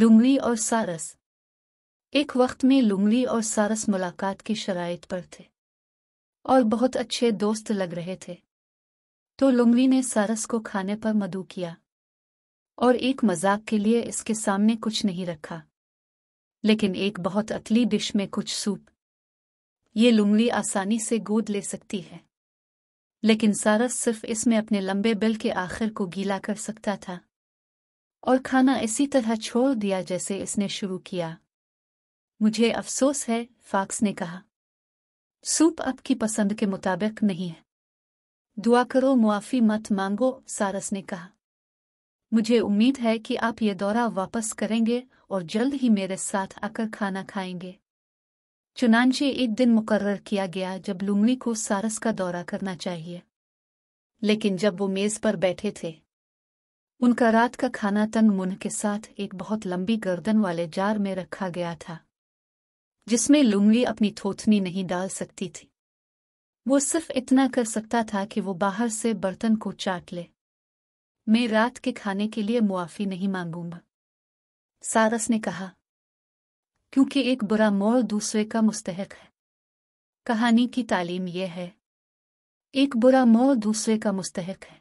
लुंगली और सारस एक वक्त में लुंगली और सारस मुलाकात की शराइ पर थे और बहुत अच्छे दोस्त लग रहे थे तो लुंगली ने सारस को खाने पर मधु किया और एक मजाक के लिए इसके सामने कुछ नहीं रखा लेकिन एक बहुत अतली डिश में कुछ सूप ये लुंगली आसानी से गोद ले सकती है लेकिन सारस सिर्फ इसमें अपने लंबे बिल के आखिर को गीला कर सकता था और खाना इसी तरह छोड़ दिया जैसे इसने शुरू किया मुझे अफसोस है फाक्स ने कहा सूप आपकी पसंद के मुताबिक नहीं है दुआ करो मुआफ़ी मत मांगो सारस ने कहा मुझे उम्मीद है कि आप ये दौरा वापस करेंगे और जल्द ही मेरे साथ आकर खाना खाएंगे चुनानचे एक दिन मुकर्र किया गया जब लुंगड़ी को सारस का दौरा करना चाहिए लेकिन जब वो मेज़ पर बैठे थे उनका रात का खाना तंग मुन के साथ एक बहुत लंबी गर्दन वाले जार में रखा गया था जिसमें लुंगी अपनी थोथनी नहीं डाल सकती थी वो सिर्फ इतना कर सकता था कि वो बाहर से बर्तन को चाट ले मैं रात के खाने के लिए मुआफी नहीं मांगूंगा सारस ने कहा क्योंकि एक बुरा मोल दूसरे का मुस्तहक है कहानी की तालीम यह है एक बुरा मोल दूसरे का मुस्तहक है